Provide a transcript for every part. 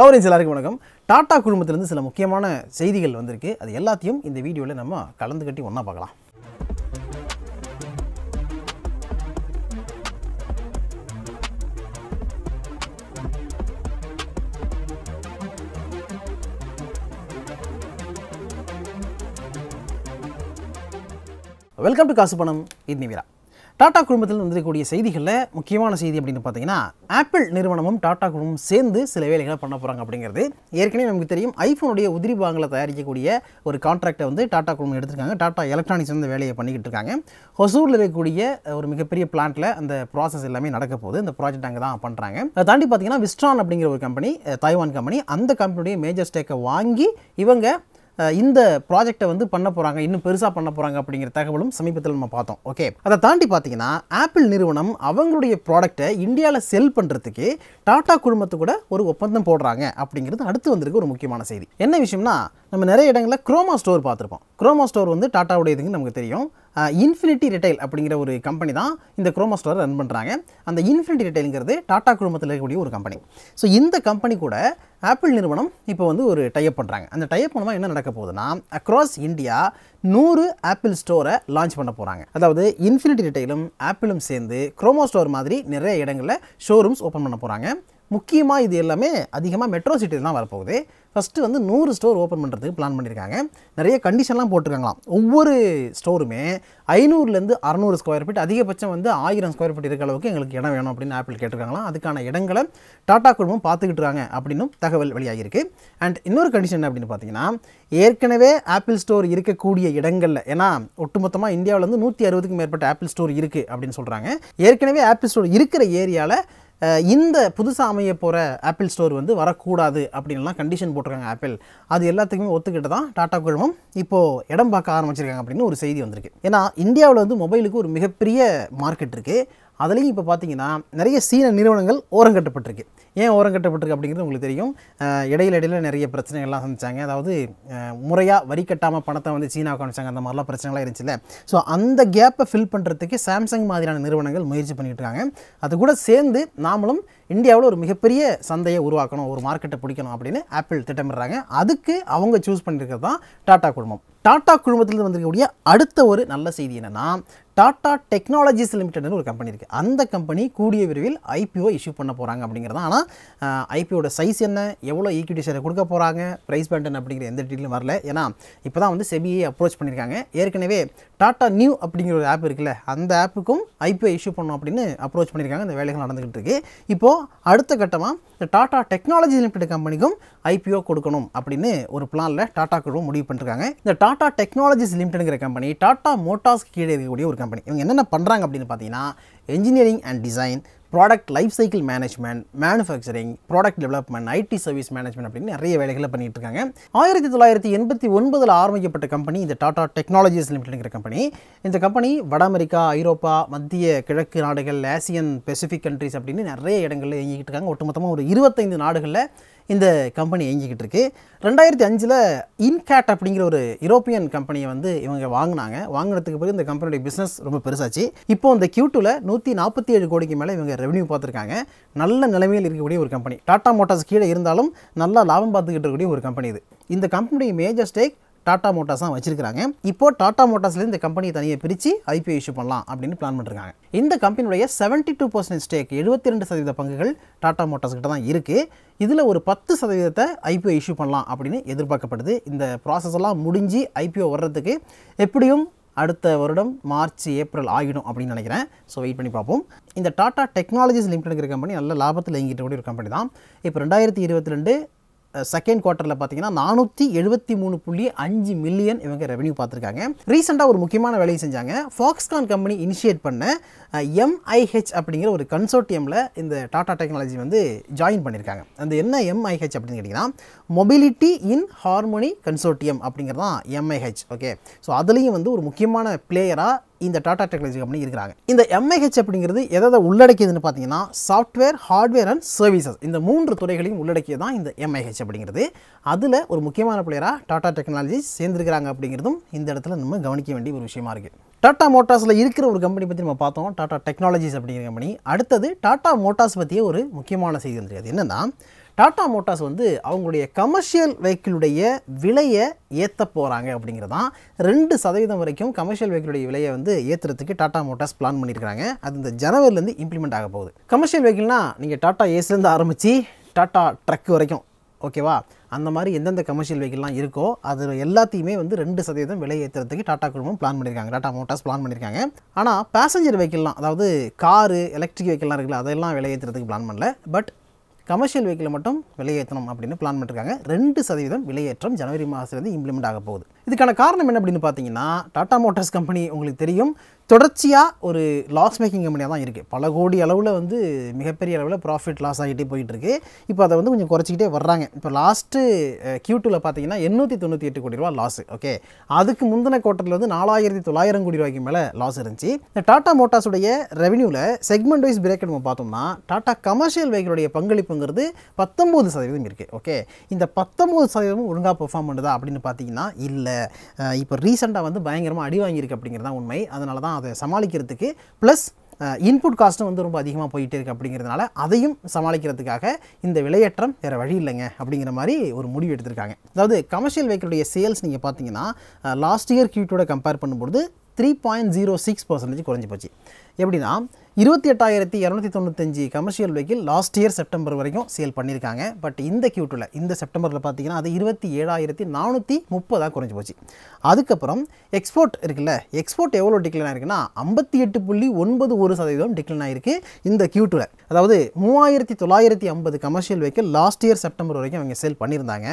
coverage எல்லாருக்கும் வணக்கம் டாடா குழுமத்திலிருந்து சில முக்கியமான செய்திகள் வந்திருக்கு அது எல்லாத்தையும் இந்த வீடியோவில் நம்ம கலந்து கட்டி ஒன்றா பார்க்கலாம் வெல்கம் டு காசு பணம் இது நிவிரா டாடா குழுமத்தில் வந்திருக்கக்கூடிய செய்திகளில் முக்கியமான செய்தி அப்படின்னு பார்த்தீங்கன்னா ஆப்பிள் நிறுவனமும் டாடா குழுமும் சேர்ந்து சில வேலைகளை பண்ண போகிறாங்க அப்படிங்கிறது ஏற்கனவே நமக்கு தெரியும் ஐஃபோனுடைய உதிரி பாகங்களை தயாரிக்கக்கூடிய ஒரு கான்ட்ராக்டை வந்து டாடா குழுமம் எடுத்திருக்காங்க டாடா எலக்ட்ரானிக்ஸ் வந்து வேலையை பண்ணிக்கிட்டு இருக்காங்க ஹொசூரில் இருக்கக்கூடிய ஒரு மிகப்பெரிய பிளான்ட்டில் அந்த ப்ராசஸ் எல்லாமே நடக்க போகுது இந்த ப்ராஜெக்ட் அங்கே தான் பண்ணுறாங்க அதை தாண்டி பார்த்தீங்கன்னா விஸ்ட்ரான் அப்படிங்கிற ஒரு கம்பெனி தாய்வான் கம்பெனி அந்த கம்பெனியுடைய மேஜர் ஸ்டேக்கை வாங்கி இவங்க இந்த ப்ராஜெக்டை வந்து பண்ண போகிறாங்க இன்னும் பெருசாக பண்ண போகிறாங்க அப்படிங்கிற தகவலும் சமீபத்தில் நம்ம பார்த்தோம் ஓகே அதை தாண்டி பார்த்தீங்கன்னா ஆப்பிள் நிறுவனம் அவங்களுடைய ப்ராடக்ட்டை இந்தியாவில் செல் பண்ணுறதுக்கு டாடா குழுமத்து கூட ஒரு ஒப்பந்தம் போடுறாங்க அப்படிங்கிறது அடுத்து வந்திருக்க ஒரு முக்கியமான செய்தி என்ன விஷயம்னா நம்ம நிறைய இடங்களில் குரோமா ஸ்டோர் பார்த்துருப்போம் குரோமா ஸ்டோர் வந்து டாட்டாவுடைய இதுங்க நமக்கு தெரியும் இன்ஃபினிட்டி ரிட்டைல் அப்படிங்கிற ஒரு கம்பெனி தான் இந்த குரோமா ஸ்டோரை ரன் பண்ணுறாங்க அந்த இன்ஃபினிட்டி ரிட்டைலுங்கிறது டாட்டா குழுமத்தில் இருக்கக்கூடிய ஒரு கம்பெனி ஸோ இந்த கம்பெனி கூட ஆப்பிள் நிறுவனம் இப்போ வந்து ஒரு டைப் பண்ணுறாங்க அந்த டைப் மூலமாக என்ன நடக்க போகுதுன்னா அக்ராஸ் இந்தியா நூறு ஆப்பிள் ஸ்டோரை லான்ச் பண்ண போகிறாங்க அதாவது இன்ஃபினிட்டி ரிட்டைலும் ஆப்பிளும் சேர்ந்து குரோமா ஸ்டோர் மாதிரி நிறைய இடங்களில் ஷோரூம்ஸ் ஓப்பன் பண்ண போகிறாங்க முக்கியமாக இது எல்லாமே அதிகமாக மெட்ரோ சிட்டியில் தான் வரப்போகுது ஃபஸ்ட்டு வந்து நூறு ஸ்டோர் ஓப்பன் பண்ணுறதுக்கு பிளான் பண்ணியிருக்காங்க நிறைய கண்டிஷன்லாம் போட்டிருக்காங்களாம் ஒவ்வொரு ஸ்டோருமே ஐநூறுலேருந்து அறநூறு ஸ்கொயர் ஃபீட் அதிகபட்சம் வந்து ஆயிரம் ஸ்கொயர் ஃபீட் இருக்கிற அளவுக்கு எங்களுக்கு இடம் வேணும் அப்படின்னு ஆப்பிள் கேட்டிருக்காங்களாம் அதுக்கான இடங்களை டாடா குழுமம் பார்த்துக்கிட்டு இருக்காங்க அப்படின்னு தகவல் வெளியாகிருக்கு அண்ட் இன்னொரு கண்டிஷன் அப்படின்னு பார்த்தீங்கன்னா ஏற்கனவே ஆப்பிள் ஸ்டோர் இருக்கக்கூடிய இடங்களில் ஏன்னா ஒட்டுமொத்தமாக இந்தியாவில் வந்து நூற்றி அறுபதுக்கும் மேற்பட்ட ஆப்பிள் ஸ்டோர் இருக்குது அப்படின்னு சொல்கிறாங்க ஏற்கனவே ஆப்பிள் ஸ்டோர் இருக்கிற ஏரியாவில் இந்த புதுசாக அமைய போகிற ஆப்பிள் ஸ்டோர் வந்து வரக்கூடாது அப்படின்லாம் கண்டிஷன் போட்டிருக்காங்க ஆப்பிள் அது எல்லாத்துக்குமே ஒத்துக்கிட்டு தான் டாடா குழுமம் இப்போது இடம் பார்க்க ஆரம்பிச்சிருக்காங்க அப்படின்னு ஒரு செய்தி வந்திருக்கு ஏன்னா இந்தியாவில் வந்து மொபைலுக்கு ஒரு மிகப்பெரிய மார்க்கெட் இருக்குது அதுலேயும் இப்போ பார்த்தீங்கன்னா நிறைய சீன நிறுவனங்கள் ஓரங்கட்டப்பட்டிருக்கு ஏன் ஓரங்கட்டப்பட்டிருக்கு அப்படிங்கிறது உங்களுக்கு தெரியும் இடையில இடையில நிறைய பிரச்சனைகள்லாம் சந்திச்சாங்க அதாவது முறையாக வரி கட்டாமல் பணத்தை வந்து சீனாவுக்கு அனுப்பிச்சாங்க அந்த மாதிரிலாம் பிரச்சனைலாம் இருந்துச்சுல்ல ஸோ அந்த கேப்பை ஃபில் பண்ணுறதுக்கு சாம்சங் மாதிரியான நிறுவனங்கள் முயற்சி பண்ணிகிட்டு இருக்காங்க அது கூட சேர்ந்து நாமளும் இந்தியாவில் ஒரு மிகப்பெரிய சந்தையை உருவாக்கணும் ஒரு மார்க்கெட்டை பிடிக்கணும் அப்படின்னு ஆப்பிள் திட்டமிடுறாங்க அதுக்கு அவங்க சூஸ் பண்ணியிருக்கிறது தான் டாட்டா குழுமம் டாட்டா குழுமத்திலிருந்து வந்திருக்கக்கூடிய அடுத்த ஒரு நல்ல செய்தி என்னென்னா டாடா டெக்னாலஜிஸ் லிமிடெட்னு ஒரு கம்பெனி இருக்குது அந்த கம்பெனி கூடிய விரைவில் ஐபிஓ இஷ்யூ பண்ண போகிறாங்க அப்படிங்கிறது ஆனால் ஐபிஓட சைஸ் என்ன எவ்வளோ ஈக்விட்டி ஷேர் கொடுக்க போகிறாங்க ப்ரைஸ் பேண்ட் அப்படிங்கிற எந்த டீட்டெயிலும் வரல ஏன்னா இப்போ தான் வந்து செபியை அப்ரோச் பண்ணியிருக்காங்க ஏற்கனவே டாட்டா நியூ அப்படிங்கிற ஒரு ஆப் இருக்குல்ல அந்த ஆப்புக்கும் ஐபிஓ இஷ்யூ பண்ணும் அப்படின்னு அப்ரோச் பண்ணியிருக்காங்க இந்த வேலைகள் நடந்துகிட்டு இருக்கு இப்போது அடுத்த கட்டமாக இந்த டாட்டா டெக்னாலஜி லிமிடெட் கம்பெனிக்கும் ஐபிஓ கொடுக்கணும் அப்படின்னு ஒரு பிளானில் டாட்டா குழுவும் முடிவு பண்ணியிருக்காங்க இந்த டாட்டா டெக்னாலஜிஸ் லிமிடெட்ங்கிற கம்பெனி டாட்டா மோட்டார்ஸ் கீழே இருக்கக்கூடிய ஒரு கம்பெனி கம்பெனி இவங்க என்னென்ன பண்ணுறாங்க அப்படின்னு பார்த்தீங்கன்னா engineering and design product life cycle management manufacturing product development IT service management அப்படின்னு நிறைய வேலைகளை பண்ணிட்டு இருக்காங்க ஆயிரத்தி தொள்ளாயிரத்தி எண்பத்தி ஒன்பதில் ஆரம்பிக்கப்பட்ட கம்பெனி இந்த டாடா டெக்னாலஜிஸ் லிமிடெட்ங்கிற கம்பெனி இந்த கம்பெனி வட அமெரிக்கா ஐரோப்பா மத்திய கிழக்கு நாடுகள் ஆசியன் பெசிபிக் கண்ட்ரிஸ் அப்படின்னு நிறைய இடங்களில் இயங்கிட்டு இருக்காங்க ஒட்டுமொத்தமாக ஒரு இருபத்தைந்து நாடுகளில் இந்த கம்பெனி இயங்கிக்கிட்டு இருக்குது ரெண்டாயிரத்தி அஞ்சில் இன்கேட் அப்படிங்கிற ஒரு யூரோப்பியன் கம்பெனியை வந்து இவங்க வாங்கினாங்க வாங்கினதுக்கு பிறகு இந்த கம்பெனியோடைய பிஸ்னஸ் ரொம்ப பெருசாச்சு இப்போ இந்த கியூட்டூவில் நூற்றி நாற்பத்தி ஏழு கோடிக்கு மேலே இவங்க ரெவன்யூ பார்த்துருக்காங்க நல்ல நிலைமையில் இருக்கக்கூடிய ஒரு கம்பெனி டாடா மோட்டார்ஸ் கீழே இருந்தாலும் நல்லா லாபம் பார்த்துக்கிட்டு இருக்கக்கூடிய ஒரு கம்பெனி இது இந்த கம்பெனியுடைய மேஜர் ஸ்டேக் டாடா மோட்டார்ஸ் தான் வச்சிருக்காங்க இப்போ டாடா மோட்டார்ஸ்லேருந்து இந்த கம்பெனியை தனியாக பிரித்து ஐபிஓ இஷ்யூ பண்ணலாம் அப்படின்னு பிளான் பண்ணிருக்காங்க இந்த கம்பெனியுடைய செவன்ட்டி டூ பர்சன்ட் ஸ்டேக் எழுபத்தி ரெண்டு சதவீத பங்குகள் டாடா மோட்டார்ஸ் கிட்ட தான் இருக்குது இதில் ஒரு பத்து சதவீதத்தை ஐபிஓ இஷ்யூ பண்ணலாம் அப்படின்னு எதிர்பார்க்கப்படுது இந்த ப்ராசஸ் எல்லாம் முடிஞ்சு ஐபிஓ வர்றதுக்கு எப்படியும் அடுத்த வருடம் மார்ச் ஏப்ரல் ஆகிடும் அப்படின்னு நினைக்கிறேன் ஸோ வெயிட் பண்ணி பார்ப்போம் இந்த டாடா டெக்னாலஜிஸ் இருக்கிற கம்பெனி நல்ல லாபத்தில் இயங்கிட்டு கூடிய ஒரு கம்பெனி தான் இப்போ ரெண்டாயிரத்தி இருபத்தி ரெண்டு செகண்ட் குவார்ட்டரில் பார்த்தீங்கன்னா நானூற்றி எழுபத்தி மூணு புள்ளி அஞ்சு மில்லியன் இவங்க ரெவன்யூ பார்த்துருக்காங்க ரீசெண்டாக ஒரு முக்கியமான வேலையை செஞ்சாங்க ஃபாக்ஸ்கான் கம்பெனி இனிஷியேட் பண்ண எம்ஐஹெச் அப்படிங்கிற ஒரு கன்சோர்ட்டியமில் இந்த டாடா டெக்னாலஜி வந்து ஜாயின் பண்ணியிருக்காங்க அந்த என்ன எம்ஐஹெச் அப்படின்னு கேட்டிங்கன்னா மொபிலிட்டி இன் ஹார்மோனி கன்சோர்ட்டியம் அப்படிங்கிறது தான் எம்ஐஹெச் ஓகே ஸோ அதுலேயும் வந்து ஒரு முக்கியமான பிளேயராக இந்த டாடா டெக்னாலஜி கம்பெனி இருக்கிறாங்க இந்த எம்ஐஹெச் அப்படிங்கிறது எதை உள்ளடக்கியதுன்னு பார்த்தீங்கன்னா சாஃப்ட்வேர் ஹார்ட்வேர் அண்ட் சர்வீசஸ் இந்த மூன்று துறைகளையும் உள்ளடக்கியதான் தான் இந்த எம்ஐஹெச் அப்படிங்கிறது அதில் ஒரு முக்கியமான பிளேயராக டாடா டெக்னாலஜி சேர்ந்துருக்கிறாங்க அப்படிங்கிறதும் இந்த இடத்துல நம்ம கவனிக்க வேண்டிய ஒரு விஷயமா இருக்குது டாடா மோட்டார்ஸில் இருக்கிற ஒரு கம்பெனி பற்றி நம்ம பார்த்தோம் டாட்டா டெக்னாலஜிஸ் அப்படிங்கிற கம்பெனி அடுத்தது டாடா மோட்டார்ஸ் பற்றிய ஒரு முக்கியமான செய்தி வந்துருக்குது என்னென்னா டாடா மோட்டார்ஸ் வந்து அவங்களுடைய கமர்ஷியல் வெஹிக்கிளுடைய விலையை ஏற்ற போகிறாங்க அப்படிங்கிறது தான் ரெண்டு சதவீதம் வரைக்கும் கமர்ஷியல் வெஹிக்கிளுடைய விலையை வந்து ஏற்றுறதுக்கு டாடா மோட்டார்ஸ் பிளான் பண்ணியிருக்காங்க அது இந்த ஜனவரிலேருந்து இம்ப்ளிமெண்ட் ஆக போகுது கமர்ஷியல் வெஹிக்கிள்னா நீங்கள் டாட்டா ஏஸ்லேருந்து ஆரம்பித்து டாட்டா ட்ரக் வரைக்கும் ஓகேவா அந்த மாதிரி எந்தெந்த கமர்ஷியல் வெஹிக்கிள்லாம் இருக்கோ அது எல்லாத்தையுமே வந்து ரெண்டு சதவீதம் விலை ஏற்றுறதுக்கு டாட்டா குழுமம் பிளான் பண்ணியிருக்காங்க டாட்டா மோட்டார்ஸ் பிளான் பண்ணியிருக்காங்க ஆனால் பேசஞ்சர் வெஹிக்கிள்லாம் அதாவது காரு எலக்ட்ரிக் வெஹிக்கிள்லாம் இருக்குல்ல அதெல்லாம் விலை ஏற்றுறதுக்கு பிளான் பண்ணல பட் கமர்ஷியல் வெஹிக்கிளை மட்டும் விலையேற்றணும் அப்படின்னு பிளான் பண்ணிருக்காங்க ரெண்டு சதவீதம் விலையேற்றம் ஜனவரி மாதத்துலேருந்து இம்ப்ளிமெண்ட் ஆக போகுது இதுக்கான காரணம் என்ன அப்படின்னு பார்த்தீங்கன்னா டாடா மோட்டார்ஸ் கம்பெனி உங்களுக்கு தெரியும் தொடர்ச்சியாக ஒரு லாஸ் மேக்கிங் கம்பெனியாக தான் இருக்குது பல கோடி அளவில் வந்து மிகப்பெரிய அளவில் ப்ராஃபிட் லாஸ் ஆகிட்டே போயிட்டுருக்கு இப்போ அதை வந்து கொஞ்சம் குறைச்சிக்கிட்டே வர்றாங்க இப்போ லாஸ்ட்டு கியூ டூவில் பார்த்தீங்கன்னா எண்ணூற்றி தொண்ணூற்றி எட்டு கோடி ரூபா லாஸ் ஓகே அதுக்கு முந்தின கோட்டத்தில் வந்து நாலாயிரத்தி தொள்ளாயிரம் கோடி ரூபாய்க்கு மேலே லாஸ் இருந்துச்சு இந்த டாடா மோட்டார்ஸுடைய ரெவன்யூவில் செக்மெண்ட் வைஸ் பிரேக்கெட் நம்ம பார்த்தோம்னா டாடா கமர்ஷியல் வெஹிக்கிளுடைய பங்களிப்பு சதவீதங்கிறது பத்தொம்பது சதவீதம் இருக்குது ஓகே இந்த பத்தொம்பது சதவீதமும் ஒழுங்காக பெர்ஃபார்ம் பண்ணுதா அப்படின்னு பார்த்தீங்கன்னா இல்லை இப்போ ரீசெண்டாக வந்து பயங்கரமாக அடி வாங்கியிருக்கு அப்படிங்கிறதான் உண்மை அதனால தான் அதை சமாளிக்கிறதுக்கு ப்ளஸ் இன்புட் காஸ்ட்டும் வந்து ரொம்ப அதிகமாக போயிட்டே இருக்குது அப்படிங்கிறதுனால அதையும் சமாளிக்கிறதுக்காக இந்த விலையேற்றம் வேறு வழி இல்லைங்க அப்படிங்கிற மாதிரி ஒரு முடிவு எடுத்திருக்காங்க அதாவது கமர்ஷியல் வெஹிக்கிளுடைய சேல்ஸ் நீங்கள் பார்த்தீங்கன்னா லாஸ்ட் இயர் கியூட்டோட கம்பேர் பண்ணும்போது three point zero six percentage குறைஞ்சி போச்சு எப்படின்னா இருபத்தி எட்டாயிரத்தி இரநூத்தி தொண்ணூத்தஞ்சு commercial vehicle last year September வரைக்கும் சேல் பண்ணியிருக்காங்க பட் இந்த கியூட்டில் இந்த செப்டம்பரில் பார்த்தீங்கன்னா அது இருபத்தி ஏழாயிரத்தி நானூற்றி முப்பதாக குறைஞ்சி போச்சு அதுக்கப்புறம் எக்ஸ்போர்ட் இருக்குல்ல எக்ஸ்போர்ட் எவ்வளோ டிக்ளைன் ஆயிருக்குன்னா ஐம்பத்தி எட்டு புள்ளி ஒன்பது ஒரு சதவீதம் டிக்ளைன் ஆயிருக்கு இந்த கியூட்டில் அதாவது மூவாயிரத்தி தொள்ளாயிரத்தி ஐம்பது commercial vehicle last year September வரைக்கும் அவங்க சேல் பண்ணியிருந்தாங்க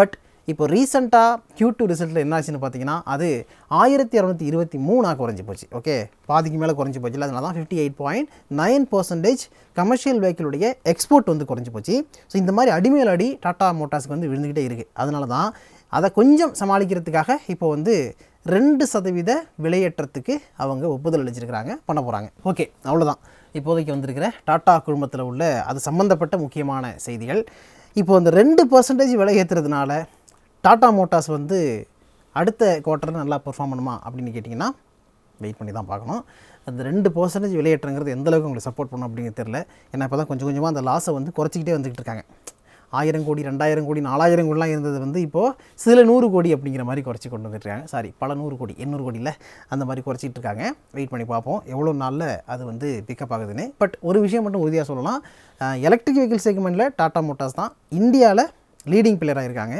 பட் இப்போ ரீசெண்டாக கியூ டூ ரிசல்ட்டில் என்ன ஆச்சுன்னு பார்த்தீங்கன்னா அது ஆயிரத்தி இரநூத்தி இருபத்தி மூணாக குறைஞ்சி போச்சு ஓகே பாதிக்கு மேலே குறைஞ்சி போச்சு அதனால தான் fifty eight point nine percentage commercial வெஹிக்கிளுடைய எக்ஸ்போர்ட் வந்து குறைஞ்சி போச்சு ஸோ இந்த மாதிரி அடிமையில் அடி டாட்டா மோட்டார்ஸ்க்கு வந்து விழுந்துக்கிட்டே இருக்குது அதனால தான் அதை கொஞ்சம் சமாளிக்கிறதுக்காக இப்போ வந்து ரெண்டு சதவீத விலையேற்றத்துக்கு அவங்க ஒப்புதல் அளிச்சிருக்கிறாங்க பண்ண போகிறாங்க ஓகே அவ்வளோதான் இப்போதைக்கு வந்திருக்கிற டாட்டா குழுமத்தில் உள்ள அது சம்மந்தப்பட்ட முக்கியமான செய்திகள் இப்போ அந்த ரெண்டு பர்சன்டேஜ் விலை ஏற்றுறதுனால டாடா மோட்டார்ஸ் வந்து அடுத்த குவார்ட்டர் நல்லா பெர்ஃபார்ம் பண்ணுமா அப்படின்னு கேட்டிங்கன்னா வெயிட் பண்ணி தான் பார்க்கணும் அந்த ரெண்டு பர்சன்டேஜ் விலையேற்றங்கிறது எந்தளவுக்கு உங்களுக்கு சப்போர்ட் பண்ணும் அப்படிங்கிற தெரில ஏன்னா இப்போ தான் கொஞ்சம் கொஞ்சமாக அந்த லாஸை வந்து குறைச்சிக்கிட்டே வந்துக்கிட்டு இருக்காங்க ஆயிரம் கோடி ரெண்டாயிரம் கோடி நாலாயிரம் கோடிலாம் இருந்தது வந்து இப்போது சில நூறு கோடி அப்படிங்கிற மாதிரி குறைச்சி கொண்டு வந்துட்டுருக்காங்க சாரி பல நூறு கோடி எண்ணூறு கோடியில் அந்த மாதிரி குறைச்சிட்டு இருக்காங்க வெயிட் பண்ணி பார்ப்போம் எவ்வளோ நாளில் அது வந்து பிக்கப் ஆகுதுன்னு பட் ஒரு விஷயம் மட்டும் உறுதியாக சொல்லலாம் எலக்ட்ரிக் வெஹிக்கிள் செக்மெண்ட்டில் டாட்டா மோட்டார்ஸ் தான் இந்தியாவில் லீடிங் பிளேயராக இருக்காங்க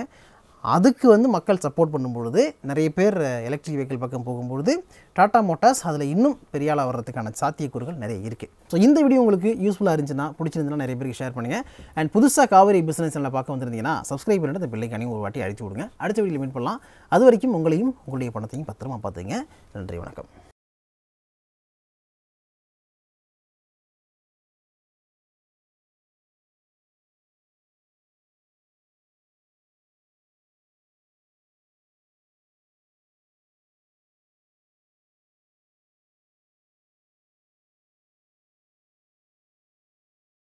அதுக்கு வந்து மக்கள் சப்போர்ட் பண்ணும்பொழுது நிறைய பேர் எலக்ட்ரிக் வெஹிக்கிள் பக்கம் போகும்பொழுது டாடா மோட்டார்ஸ் அதில் இன்னும் பெரிய ஆளாக வர்றதுக்கான சாத்தியக்கூறுகள் நிறைய இருக்குது ஸோ இந்த வீடியோ உங்களுக்கு யூஸ்ஃபுல்லாக இருந்துச்சுன்னா பிடிச்சிருந்துச்சுன்னா நிறைய பேருக்கு ஷேர் பண்ணுங்கள் அண்ட் புதுசாக காவேரி பிஸ்னஸ் நல்லா பார்க்க வந்திருந்தீங்கன்னா சப்ஸ்கிரைப் பண்ணிட்டு அந்த பிள்ளைக்கானையும் ஒரு வாட்டி அழைச்சி விடுங்க அடுத்த வீடியோ மீட் பண்ணலாம் அது வரைக்கும் உங்களையும் உங்களுடைய பணத்தையும் பத்திரமா பார்த்துங்க நன்றி வணக்கம்